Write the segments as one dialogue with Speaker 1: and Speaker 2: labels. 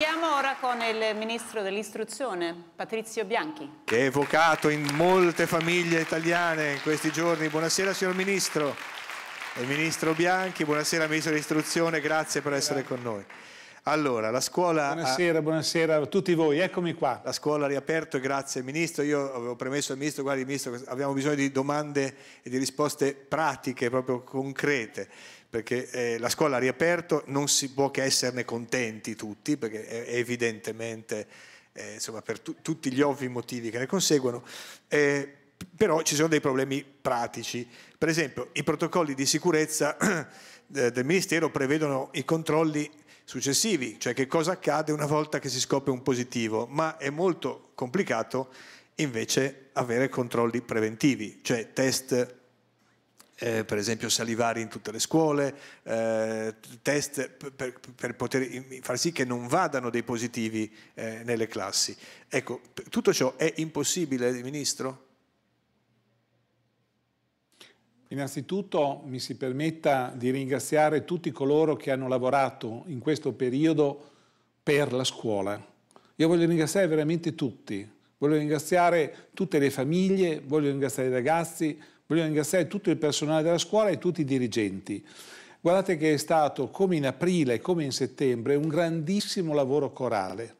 Speaker 1: Andiamo ora con il ministro dell'istruzione, Patrizio Bianchi.
Speaker 2: Che è evocato in molte famiglie italiane in questi giorni. Buonasera signor ministro. E eh, ministro Bianchi, buonasera ministro dell'istruzione, grazie per essere grazie. con noi. Allora, la scuola... Buonasera, ha... buonasera a tutti voi, eccomi qua. La scuola ha riaperto, grazie Ministro. Io avevo premesso al Ministro, guardi Ministro, abbiamo bisogno di domande e di risposte pratiche, proprio concrete perché eh, la scuola ha riaperto, non si può che esserne contenti tutti, perché è evidentemente, eh, insomma, per tu, tutti gli ovvi motivi che ne conseguono, eh, però ci sono dei problemi pratici. Per esempio, i protocolli di sicurezza del Ministero prevedono i controlli successivi, cioè che cosa accade una volta che si scopre un positivo, ma è molto complicato invece avere controlli preventivi, cioè test eh, per esempio salivari in tutte le scuole, eh, test per, per, poter far sì che non vadano dei positivi eh, nelle classi. Ecco, tutto ciò è impossibile, Ministro?
Speaker 1: Innanzitutto mi si permetta di ringraziare tutti coloro che hanno lavorato in questo periodo per la scuola. Io voglio ringraziare veramente tutti, voglio ringraziare tutte le famiglie, voglio ringraziare i ragazzi, Voglio ringraziare tutto il personale della scuola e tutti i dirigenti. Guardate che è stato, come in aprile e come in settembre, un grandissimo lavoro corale.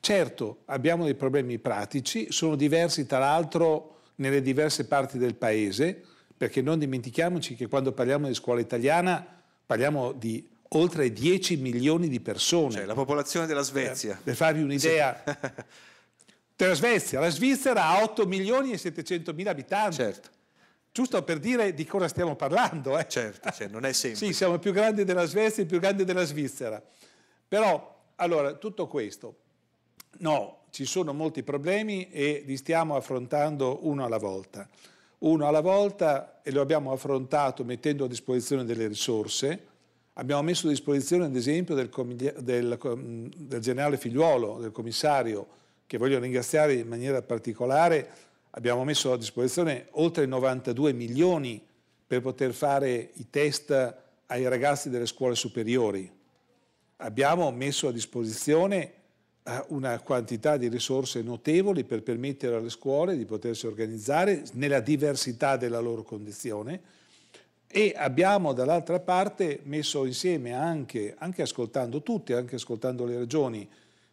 Speaker 1: Certo, abbiamo dei problemi pratici, sono diversi tra l'altro nelle diverse parti del paese, perché non dimentichiamoci che quando parliamo di scuola italiana parliamo di oltre 10 milioni di persone. Cioè la popolazione della Svezia. Eh, per farvi un'idea. Sì. della Svezia, la Svizzera ha 8 milioni e 700 mila abitanti. Certo. Giusto per dire di cosa stiamo parlando. Eh. Certo, cioè non è semplice. sì, siamo più grandi della Svezia e più grandi della Svizzera. Però, allora, tutto questo. No, ci sono molti problemi e li stiamo affrontando uno alla volta. Uno alla volta e lo abbiamo affrontato mettendo a disposizione delle risorse. Abbiamo messo a disposizione, ad esempio, del, del, del generale Figliuolo, del commissario, che voglio ringraziare in maniera particolare, abbiamo messo a disposizione oltre 92 milioni per poter fare i test ai ragazzi delle scuole superiori. Abbiamo messo a disposizione eh, una quantità di risorse notevoli per permettere alle scuole di potersi organizzare nella diversità della loro condizione e abbiamo dall'altra parte messo insieme anche, anche ascoltando tutti, anche ascoltando le regioni,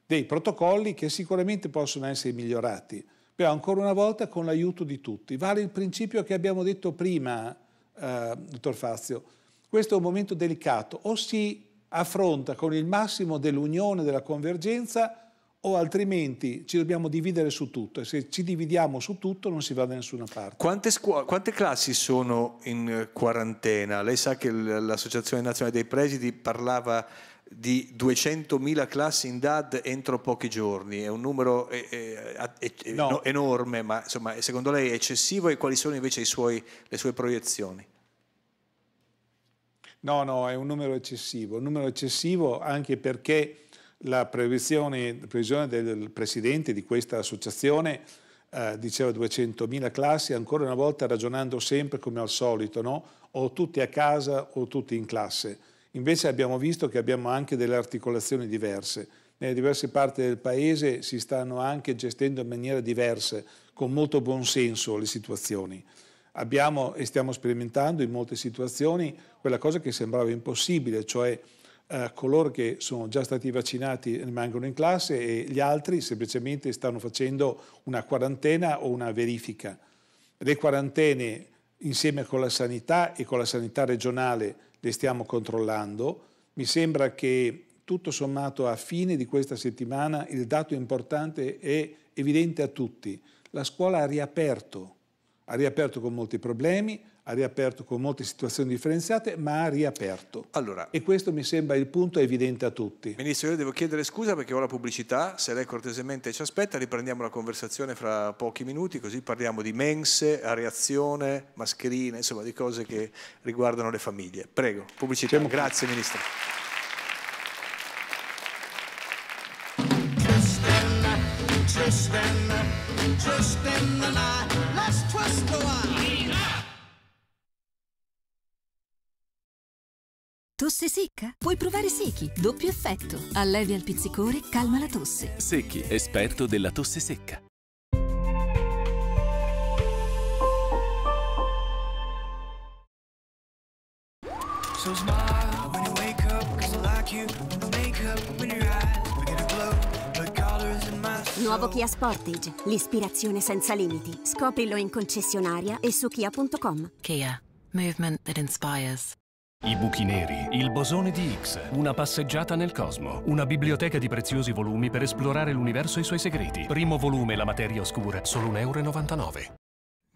Speaker 1: dei protocolli che sicuramente possono essere migliorati però ancora una volta con l'aiuto di tutti. Vale il principio che abbiamo detto prima, eh, dottor Fazio, questo è un momento delicato, o si affronta con il massimo dell'unione, della convergenza, o altrimenti ci dobbiamo dividere su tutto e se ci dividiamo su tutto non si va da nessuna parte.
Speaker 2: Quante, quante classi sono in quarantena? Lei sa che l'Associazione Nazionale dei Presidi parlava di 200.000 classi in DAD entro pochi giorni, è un numero eh, eh, no. enorme, ma insomma, secondo lei è eccessivo e quali sono invece suoi, le sue proiezioni?
Speaker 1: No, no, è un numero eccessivo, un numero eccessivo anche perché la previsione, la previsione del presidente di questa associazione eh, diceva 200.000 classi, ancora una volta ragionando sempre come al solito, no? o tutti a casa o tutti in classe Invece abbiamo visto che abbiamo anche delle articolazioni diverse. Nelle diverse parti del paese si stanno anche gestendo in maniera diversa, con molto buon senso, le situazioni. Abbiamo e stiamo sperimentando in molte situazioni quella cosa che sembrava impossibile, cioè eh, coloro che sono già stati vaccinati rimangono in classe e gli altri semplicemente stanno facendo una quarantena o una verifica. Le quarantene insieme con la sanità e con la sanità regionale le stiamo controllando. Mi sembra che tutto sommato a fine di questa settimana il dato importante è evidente a tutti. La scuola ha riaperto, ha riaperto con molti problemi, ha riaperto con molte situazioni differenziate, ma ha riaperto. Allora, e questo mi sembra il punto evidente a tutti. Ministro, io devo chiedere scusa perché
Speaker 2: ho la pubblicità, se lei cortesemente ci aspetta riprendiamo la conversazione fra pochi minuti, così parliamo di mense, reazione, mascherine, insomma di cose che riguardano le famiglie. Prego, pubblicità. Siamo Grazie qui. Ministro.
Speaker 1: Trust in, trust in, trust in
Speaker 2: Tosse secca? Puoi provare Secchi, doppio effetto. Allevia il pizzicore,
Speaker 1: calma la tosse. Secchi, esperto della tosse secca.
Speaker 2: So smile when you wake up, cause I like you. The makeup when your eyes begin to glow. The colors in my soul. Nuovo
Speaker 1: Kia Sportage, l'ispirazione senza limiti. Scoprilo in concessionaria e su kia.com. Kia, movement that inspires.
Speaker 2: I buchi neri, il bosone di Higgs, una passeggiata nel cosmo, una biblioteca di preziosi volumi per esplorare l'universo e i suoi segreti. Primo volume La materia oscura, solo 1,99 euro.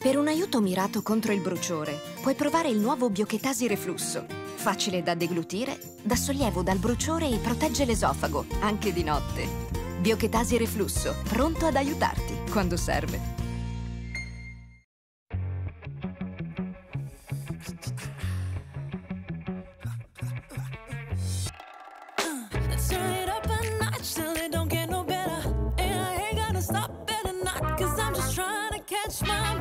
Speaker 1: Per un aiuto mirato contro il bruciore, puoi provare il nuovo Biochetasi Reflusso. Facile da deglutire, da sollievo dal bruciore e protegge l'esofago, anche di notte.
Speaker 2: Biochetasi Reflusso, pronto ad aiutarti quando serve.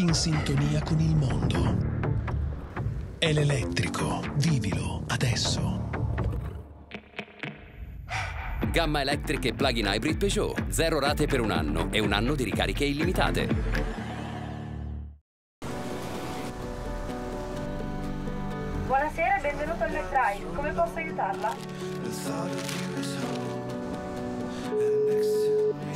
Speaker 1: in sintonia con il mondo. È l'elettrico, vivilo adesso. Gamma
Speaker 2: elettrica e Plug-in Hybrid Peugeot. Zero rate per un anno e un anno di ricariche illimitate. Buonasera e benvenuto al McDrive. Come posso aiutarla?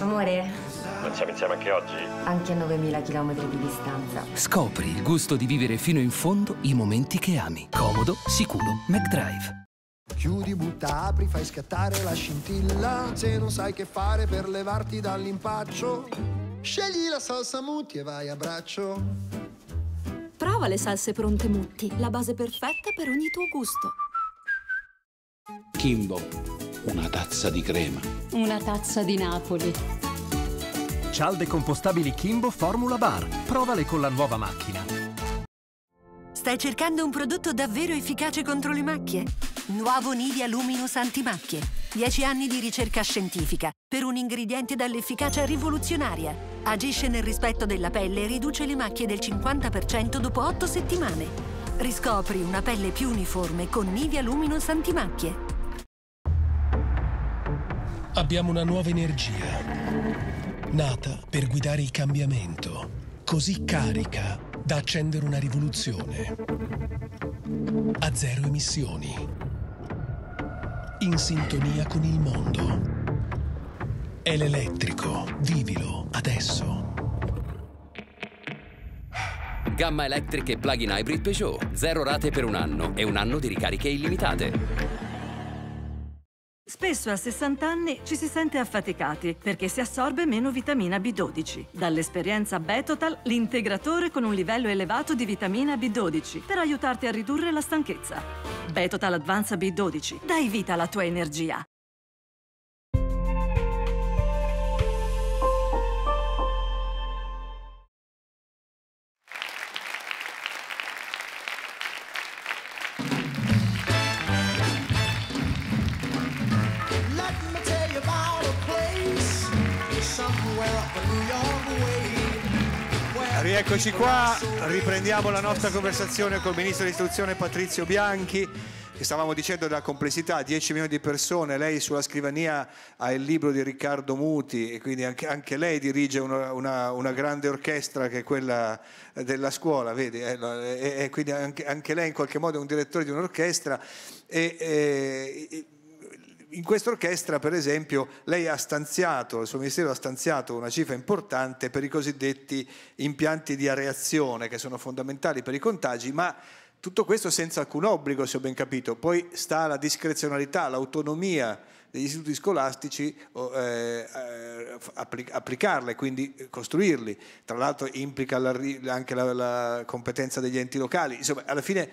Speaker 2: Amore, non siamo insieme anche oggi?
Speaker 1: Anche a 9000
Speaker 2: km di distanza. Scopri il gusto di vivere fino in fondo i momenti che ami. Comodo, sicuro, McDrive. Chiudi, butta, apri, fai scattare la scintilla. Se non sai che fare per levarti dall'impaccio, scegli la salsa Mutti e vai a braccio. Prova le salse pronte Mutti, la base perfetta per ogni tuo gusto.
Speaker 1: Kimbo, una tazza di crema.
Speaker 2: Una tazza di Napoli
Speaker 1: cialde compostabili Kimbo Formula
Speaker 2: Bar. Provale con la nuova macchina. Stai cercando un prodotto davvero efficace contro le macchie? Nuovo Nivea Luminous Antimacchie. 10 anni di ricerca scientifica per un ingrediente dall'efficacia rivoluzionaria. Agisce nel rispetto della pelle e riduce le macchie del 50% dopo 8 settimane. Riscopri una pelle più uniforme con Nivea Luminous Antimacchie.
Speaker 1: Abbiamo una nuova energia nata per guidare il cambiamento, così carica da accendere una rivoluzione. A zero emissioni. In sintonia con il mondo. È l'elettrico, vivilo adesso.
Speaker 2: Gamma elettriche plug-in hybrid Peugeot. Zero rate per un anno e un anno di ricariche illimitate. Spesso a 60 anni ci si sente affaticati perché si assorbe meno vitamina B12. Dall'esperienza Betotal, l'integratore con un livello elevato di vitamina B12 per aiutarti a ridurre la stanchezza. Betotal Advanza B12, dai vita alla tua energia. rieccoci qua, riprendiamo la nostra conversazione col ministro dell'istruzione Patrizio Bianchi che stavamo dicendo della complessità, 10 milioni di persone, lei sulla scrivania ha il libro di Riccardo Muti e quindi anche, anche lei dirige una, una, una, grande orchestra che è quella della scuola, vedi? Eh, e, e, quindi anche, anche, lei in qualche modo è un direttore di un'orchestra e, eh, in questa orchestra, per esempio, lei ha stanziato, il suo ministero ha stanziato una cifra importante per i cosiddetti impianti di areazione che sono fondamentali per i contagi, ma tutto questo senza alcun obbligo, se ho ben capito. Poi sta alla discrezionalità, all'autonomia degli istituti scolastici eh, eh applicarle, quindi costruirli. Tra l'altro implica anche la, la competenza degli enti locali. Insomma, alla fine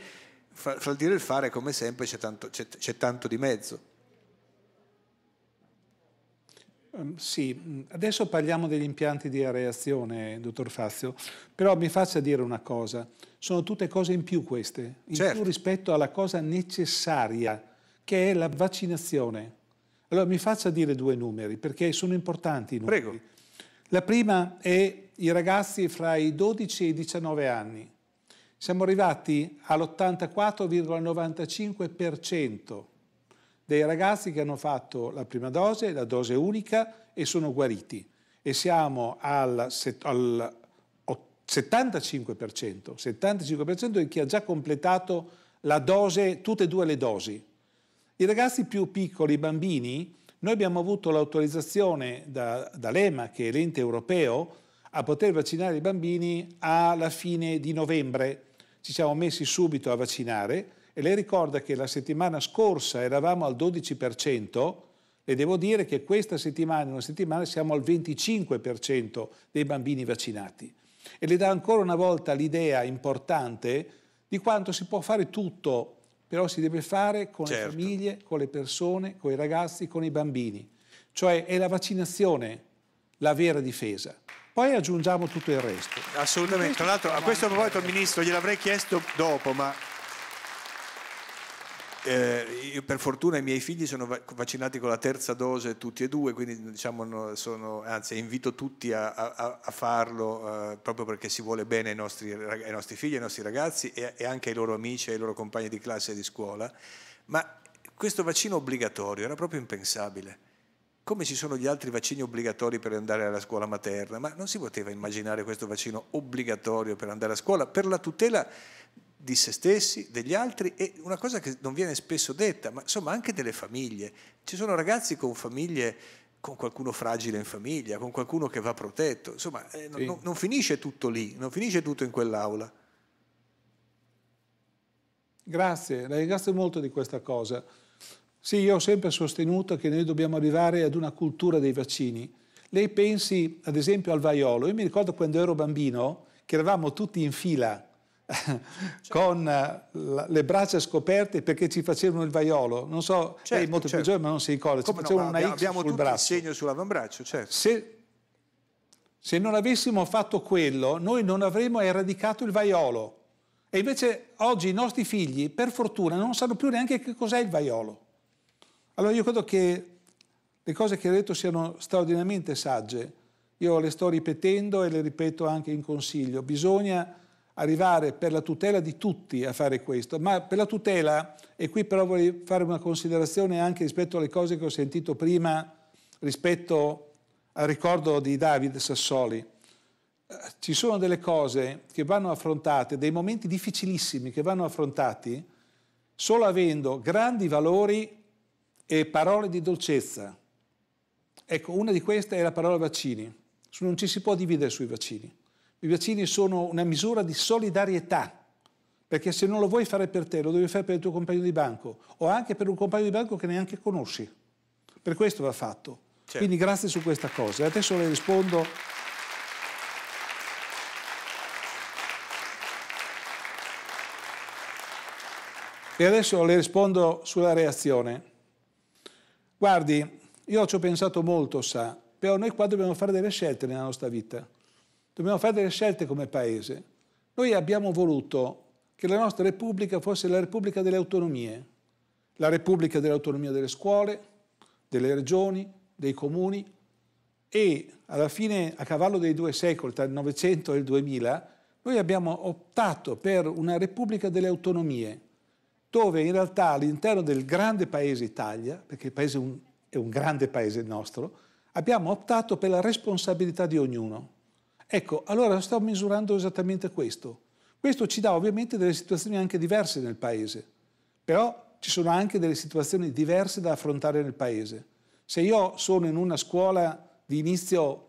Speaker 2: fra, fra il dire e il fare, come sempre, c'è tanto, c'è, c'è tanto di mezzo.
Speaker 1: Ehm, sì, adesso parliamo degli impianti di areazione, dottor Fazio, però mi faccia dire una cosa, sono tutte cose in più queste, in certo. più rispetto alla cosa necessaria, che è la vaccinazione. Allora mi faccia dire due numeri, perché sono importanti i numeri. Prego. La prima è i ragazzi fra i 12 e i 19 anni. Siamo arrivati all'84,95% dei ragazzi che hanno fatto la prima dose, la dose unica e sono guariti. E siamo al, al 75%, 75% di chi ha già completato la dose, tutte e due le dosi. I ragazzi più piccoli, i bambini, noi abbiamo avuto l'autorizzazione da, dall'EMA, che è l'ente europeo, a poter vaccinare i bambini alla fine di novembre. Ci siamo messi subito a vaccinare e lei ricorda che la settimana scorsa eravamo al 12%, e devo dire che questa settimana, in una settimana, siamo al 25% dei bambini vaccinati. E le dà ancora una volta l'idea importante di quanto si può fare tutto, però si deve fare con certo. le famiglie, con le persone, con i ragazzi, con i bambini. Cioè è la vaccinazione la vera difesa. Poi aggiungiamo tutto il resto.
Speaker 2: Assolutamente. Tra l'altro, a questo proposito, Ministro, gliel'avrei chiesto dopo, ma eh, per fortuna i miei figli sono vaccinati con la terza dose tutti e due, quindi diciamo, sono, anzi invito tutti a, a, a farlo eh, proprio perché si vuole bene ai nostri, ai nostri figli, ai nostri ragazzi e, e, anche ai loro amici, ai loro compagni di classe e di scuola. Ma questo vaccino obbligatorio era proprio impensabile. Come ci sono gli altri vaccini obbligatori per andare alla scuola materna, ma non si poteva immaginare questo vaccino obbligatorio per andare a scuola per la tutela di se stessi, degli altri e una cosa che non viene spesso detta, ma insomma anche delle famiglie. Ci sono ragazzi con famiglie, con qualcuno fragile in famiglia, con qualcuno che va protetto, insomma eh, sì. non, non finisce tutto
Speaker 1: lì, non finisce tutto in quell'aula. Grazie, la ringrazio molto di questa cosa. Sì, io ho sempre sostenuto che noi dobbiamo arrivare ad una cultura dei vaccini. Lei pensi ad esempio al vaiolo, io mi ricordo quando ero bambino che eravamo tutti in fila certo. con eh, la, le braccia scoperte perché ci facevano il vaiolo. Non so, certo, lei è molto certo. più giovane ma non si ricorda, Come ci facevano no, una abbiamo, X abbiamo sul braccio. segno sull'avambraccio, certo. Se, se non avessimo fatto quello, noi non avremmo eradicato il vaiolo. E invece oggi i nostri figli, per fortuna, non sanno più neanche che cos'è il vaiolo. Allora io credo che le cose che ha detto siano straordinariamente sagge. Io le sto ripetendo e le ripeto anche in consiglio. Bisogna arrivare per la tutela di tutti a fare questo, ma per la tutela, e qui però vorrei fare una considerazione anche rispetto alle cose che ho sentito prima, rispetto al ricordo di Davide Sassoli. Eh, ci sono delle cose che vanno affrontate, dei momenti difficilissimi che vanno affrontati solo avendo grandi valori e parole di dolcezza. Ecco, una di queste è la parola vaccini. Non ci si può dividere sui vaccini i vaccini sono una misura di solidarietà, perché se non lo vuoi fare per te, lo devi fare per il tuo compagno di banco o anche per un compagno di banco che neanche conosci. Per questo va fatto. Certo. Quindi grazie su questa cosa. E adesso le rispondo E adesso le rispondo sulla reazione. Guardi, io ci ho pensato molto, sa, però noi qua dobbiamo fare delle scelte nella nostra vita. Dobbiamo fare delle scelte come Paese. Noi abbiamo voluto che la nostra Repubblica fosse la Repubblica delle autonomie, la Repubblica dell'autonomia delle scuole, delle regioni, dei comuni e alla fine, a cavallo dei due secoli, tra il Novecento e il 2000, noi abbiamo optato per una Repubblica delle autonomie, dove in realtà all'interno del grande paese Italia, perché il paese è un, è un grande paese nostro, abbiamo optato per la responsabilità di ognuno. Ecco, allora sto misurando esattamente questo. Questo ci dà ovviamente delle situazioni anche diverse nel paese, però ci sono anche delle situazioni diverse da affrontare nel paese. Se io sono in una scuola di inizio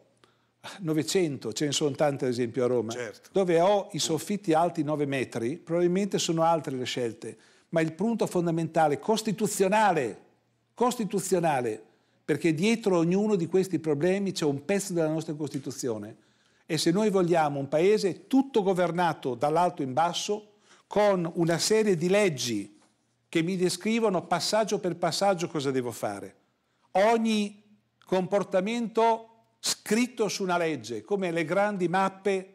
Speaker 1: Novecento, ce ne sono tante ad esempio a Roma, certo. dove ho i soffitti alti 9 metri, probabilmente sono altre le scelte, ma il punto fondamentale, costituzionale, costituzionale, perché dietro ognuno di questi problemi c'è un pezzo della nostra Costituzione e se noi vogliamo un paese tutto governato dall'alto in basso, con una serie di leggi che mi descrivono passaggio per passaggio cosa devo fare, ogni comportamento scritto su una legge, come le grandi mappe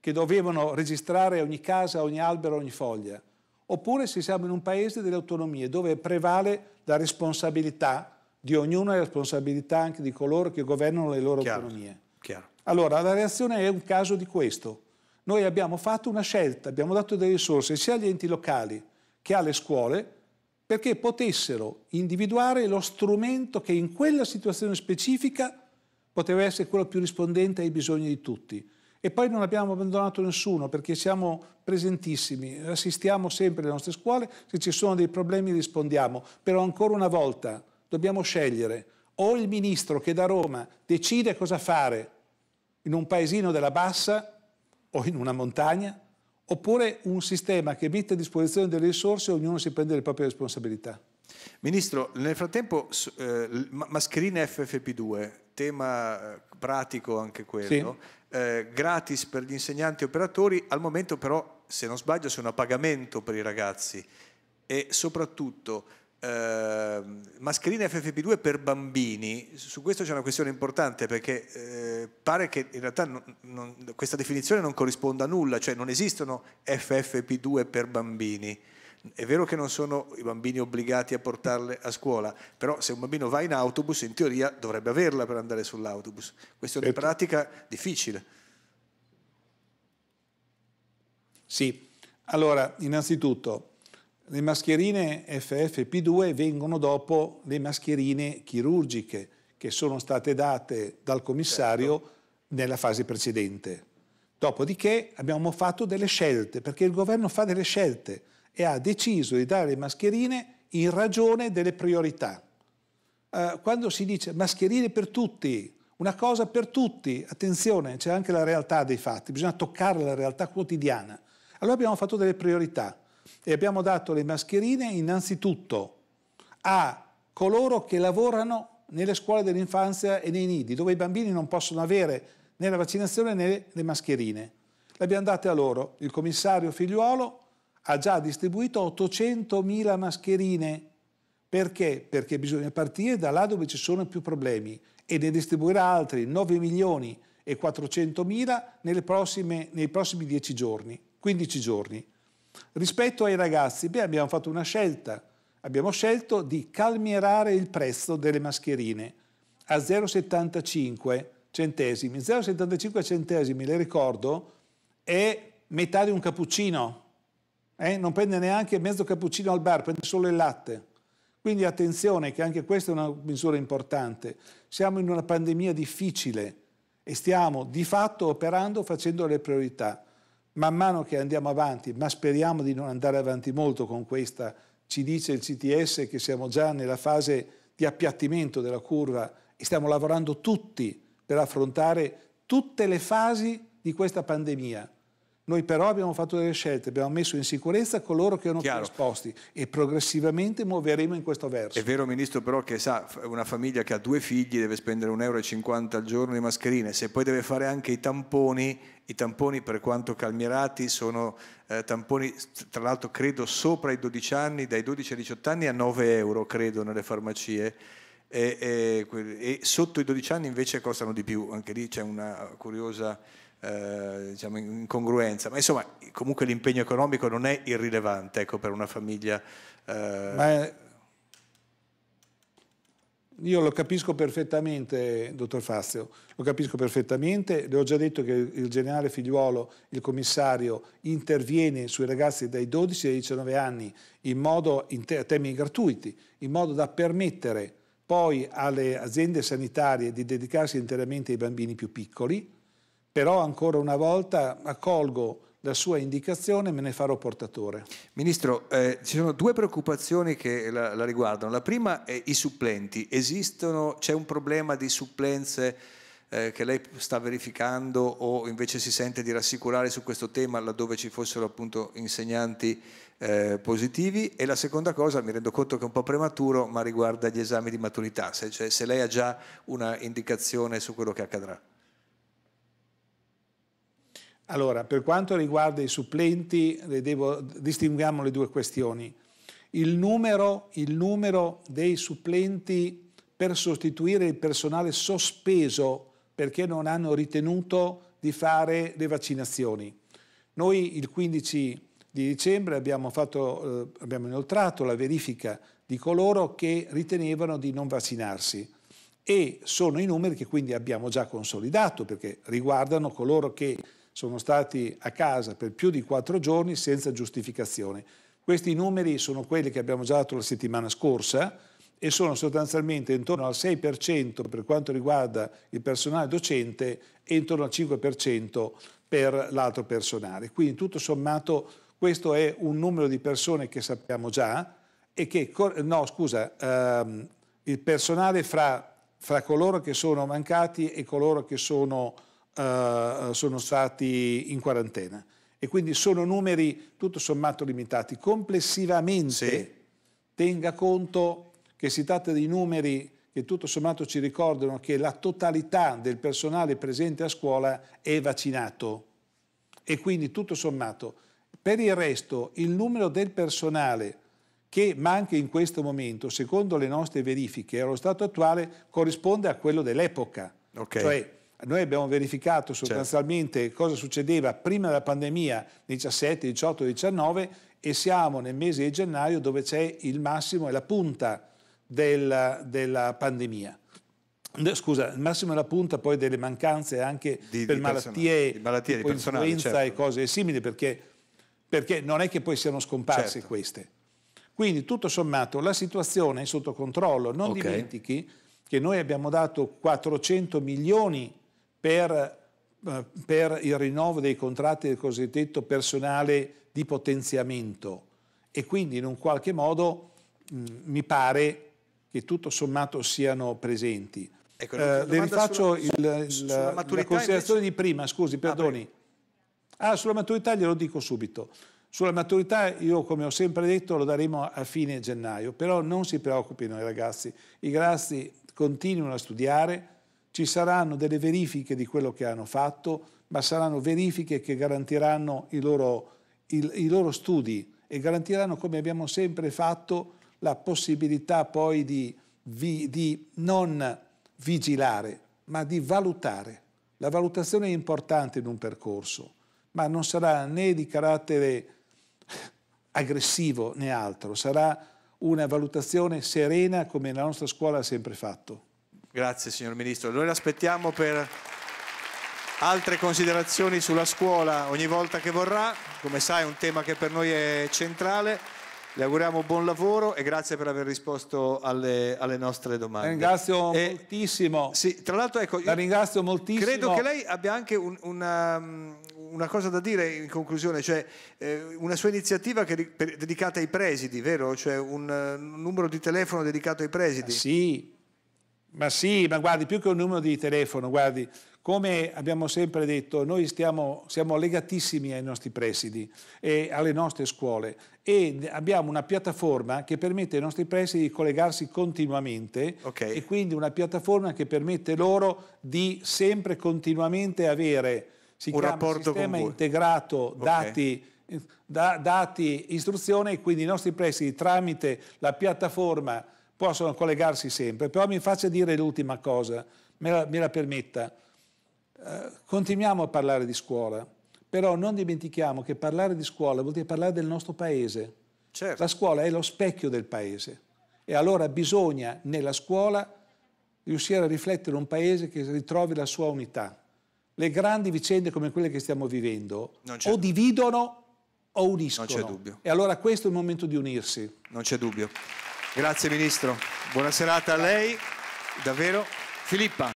Speaker 1: che dovevano registrare ogni casa, ogni albero, ogni foglia. Oppure se siamo in un paese delle autonomie dove prevale la responsabilità di ognuno e la responsabilità anche di coloro che governano le loro Chiaro. autonomie. Chiaro. Allora, la reazione è un caso di questo. Noi abbiamo fatto una scelta, abbiamo dato delle risorse sia agli enti locali che alle scuole perché potessero individuare lo strumento che in quella situazione specifica poteva essere quello più rispondente ai bisogni di tutti. E poi non abbiamo abbandonato nessuno perché siamo presentissimi, assistiamo sempre alle nostre scuole, se ci sono dei problemi rispondiamo, però ancora una volta dobbiamo scegliere o il ministro che da Roma decide cosa fare in un paesino della bassa o in una montagna, oppure un sistema che mette a disposizione delle risorse e ognuno si prende le proprie responsabilità. Ministro, nel frattempo eh, mascherine FFP2,
Speaker 2: tema eh, pratico anche quello, sì. eh, gratis per gli insegnanti e operatori, al momento però, se non sbaglio, sono a pagamento per i ragazzi e soprattutto eh, mascherine FFP2 per bambini, su questo c'è una questione importante perché eh, pare che in realtà non, non, questa definizione non corrisponda a nulla, cioè non esistono FFP2 per bambini. È vero che non sono i bambini obbligati a portarle a scuola, però se un bambino va in autobus in teoria dovrebbe averla per andare sull'autobus. Questione certo. pratica difficile.
Speaker 1: Sì, allora innanzitutto le mascherine FFP2 vengono dopo le mascherine chirurgiche che sono state date dal commissario certo. nella fase precedente. Dopodiché abbiamo fatto delle scelte, perché il governo fa delle scelte e ha deciso di dare le mascherine in ragione delle priorità. Eh, quando si dice mascherine per tutti, una cosa per tutti, attenzione, c'è anche la realtà dei fatti, bisogna toccare la realtà quotidiana. Allora abbiamo fatto delle priorità e abbiamo dato le mascherine innanzitutto a coloro che lavorano nelle scuole dell'infanzia e nei nidi, dove i bambini non possono avere né la vaccinazione né le mascherine. Le abbiamo date a loro. Il commissario Figliuolo ha già distribuito 800.000 mascherine. Perché? Perché bisogna partire da là dove ci sono più problemi e ne distribuirà altri 9 milioni e 400 mila nei prossimi 10 giorni, 15 giorni. Rispetto ai ragazzi, beh, abbiamo fatto una scelta, abbiamo scelto di calmierare il prezzo delle mascherine a 0,75 centesimi. 0,75 centesimi, le ricordo, è metà di un cappuccino. Eh? Non prende neanche mezzo cappuccino al bar, prende solo il latte. Quindi attenzione che anche questa è una misura importante. Siamo in una pandemia difficile e stiamo di fatto operando facendo le priorità man mano che andiamo avanti, ma speriamo di non andare avanti molto con questa, ci dice il CTS che siamo già nella fase di appiattimento della curva e stiamo lavorando tutti per affrontare tutte le fasi di questa pandemia, noi però abbiamo fatto delle scelte, abbiamo messo in sicurezza coloro che erano più esposti e progressivamente muoveremo in questo verso. È
Speaker 2: vero Ministro però che sa, una famiglia che ha due figli deve spendere 1,50 euro al giorno di mascherine, se poi deve fare anche i tamponi, i tamponi per quanto calmierati sono eh, tamponi tra l'altro credo sopra i 12 anni, dai 12 ai 18 anni a 9 euro credo nelle farmacie. E, e, e sotto i 12 anni invece costano di più, anche lì c'è una curiosa eh, diciamo, incongruenza, ma insomma comunque l'impegno economico non è irrilevante ecco, per una famiglia.
Speaker 1: Eh... io lo capisco perfettamente, dottor Fazio, lo capisco perfettamente, le ho già detto che il generale figliuolo, il commissario, interviene sui ragazzi dai 12 ai 19 anni in modo, in te, a termini gratuiti, in modo da permettere poi alle aziende sanitarie di dedicarsi interamente ai bambini più piccoli, però ancora una volta accolgo la sua indicazione e me ne farò portatore. Ministro, eh, ci sono due preoccupazioni
Speaker 2: che la, la riguardano. La prima è i supplenti. Esistono, c'è un problema di supplenze eh, che lei sta verificando o invece si sente di rassicurare su questo tema laddove ci fossero appunto insegnanti eh, positivi? E la seconda cosa, mi rendo conto che è un po' prematuro, ma riguarda gli esami di maturità, se, cioè, se lei ha già una indicazione su quello che accadrà.
Speaker 1: Allora, per quanto riguarda i supplenti, devo, distinguiamo le due questioni. Il numero, il numero dei supplenti per sostituire il personale sospeso perché non hanno ritenuto di fare le vaccinazioni. Noi il 15 di dicembre abbiamo, fatto, eh, abbiamo inoltrato la verifica di coloro che ritenevano di non vaccinarsi e sono i numeri che quindi abbiamo già consolidato perché riguardano coloro che sono stati a casa per più di quattro giorni senza giustificazione. Questi numeri sono quelli che abbiamo già dato la settimana scorsa e sono sostanzialmente intorno al 6% per quanto riguarda il personale docente e intorno al 5% per l'altro personale. Quindi tutto sommato questo è un numero di persone che sappiamo già e che, no scusa, ehm, il personale fra, fra coloro che sono mancati e coloro che sono eh, sono stati in quarantena. E quindi sono numeri tutto sommato limitati. Complessivamente sì. tenga conto che si tratta di numeri che tutto sommato ci ricordano che la totalità del personale presente a scuola è vaccinato e quindi tutto sommato per il resto il numero del personale che manca in questo momento, secondo le nostre verifiche, allo stato attuale corrisponde a quello dell'epoca. Okay. Cioè noi abbiamo verificato certo. sostanzialmente certo. cosa succedeva prima della pandemia 17, 18, 19 e siamo nel mese di gennaio dove c'è il massimo e la punta della, della pandemia scusa, il massimo e la punta poi delle mancanze anche di, per di malattie, di malattie di influenza certo. e cose simili, perché, perché, non è che poi siano scomparse certo. queste. Quindi tutto sommato la situazione è sotto controllo. Non okay. dimentichi che noi abbiamo dato 400 milioni per, eh, per il rinnovo dei contratti del cosiddetto personale di potenziamento e quindi in un qualche modo mh, mm, mi pare che tutto sommato siano presenti. Ecco, eh, le rifaccio sulla, il, sulla la, considerazione invece... di prima, scusi, ah, perdoni. ah, sulla maturità glielo dico subito. Sulla maturità io, come ho sempre detto, lo daremo a fine gennaio, però non si preoccupino i ragazzi, i ragazzi continuano a studiare, ci saranno delle verifiche di quello che hanno fatto, ma saranno verifiche che garantiranno i loro, il, i loro studi e garantiranno, come abbiamo sempre fatto, la possibilità poi di, vi, di non vigilare, ma di valutare. La valutazione è importante in un percorso, ma non sarà né di carattere aggressivo né altro, sarà una valutazione serena come la nostra scuola ha sempre fatto.
Speaker 2: Grazie signor Ministro. Noi l'aspettiamo per altre considerazioni sulla scuola ogni volta che vorrà. Come sa è un tema che per noi è centrale. Le auguriamo buon lavoro e grazie per aver risposto alle, alle nostre domande. La
Speaker 1: ringrazio e, moltissimo. Sì, tra l'altro ecco, la ringrazio moltissimo. Credo che lei
Speaker 2: abbia anche un, una, mm, una, cosa da dire in conclusione, cioè eh, una sua iniziativa che, per, dedicata ai presidi, vero? Cioè un,
Speaker 1: eh, un numero di telefono dedicato ai presidi. Sì, ma sì, ma guardi, più che un numero di telefono, guardi, come abbiamo sempre detto, noi stiamo, siamo legatissimi ai nostri presidi e alle nostre scuole e abbiamo una piattaforma che permette ai nostri presidi di collegarsi continuamente okay. e quindi una piattaforma che permette loro di sempre continuamente avere si un chiama, sistema integrato okay. Eh, da, dati, istruzione e quindi i nostri presidi tramite la piattaforma possono collegarsi sempre, però mi faccia dire l'ultima cosa, me la, me la permetta. Eh, continuiamo a parlare di scuola, però non dimentichiamo che parlare di scuola vuol dire parlare del nostro paese. Certo. La scuola è lo specchio del paese e allora bisogna nella scuola riuscire a riflettere un paese che ritrovi la sua unità. Le grandi vicende come quelle che stiamo vivendo o dividono o uniscono. Non c'è dubbio. E allora questo è il momento di unirsi. Non c'è dubbio. Grazie Ministro, buona serata a lei, davvero. Filippa.